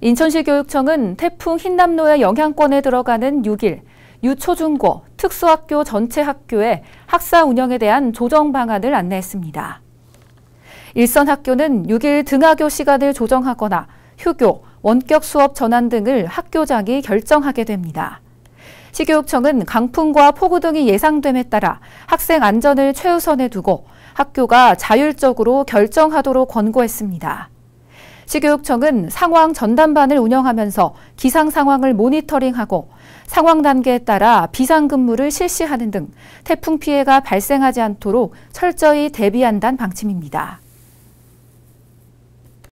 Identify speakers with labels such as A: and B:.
A: 인천시 교육청은 태풍 흰남노의 영향권에 들어가는 6일 유초중고 특수학교 전체 학교의 학사 운영에 대한 조정 방안을 안내했습니다. 일선 학교는 6일 등하교 시간을 조정하거나 휴교, 원격 수업 전환 등을 학교장이 결정하게 됩니다. 시교육청은 강풍과 폭우 등이 예상됨에 따라 학생 안전을 최우선에 두고 학교가 자율적으로 결정하도록 권고했습니다. 시교육청은 상황 전담반을 운영하면서 기상 상황을 모니터링하고 상황 단계에 따라 비상 근무를 실시하는 등 태풍 피해가 발생하지 않도록 철저히 대비한다는 방침입니다.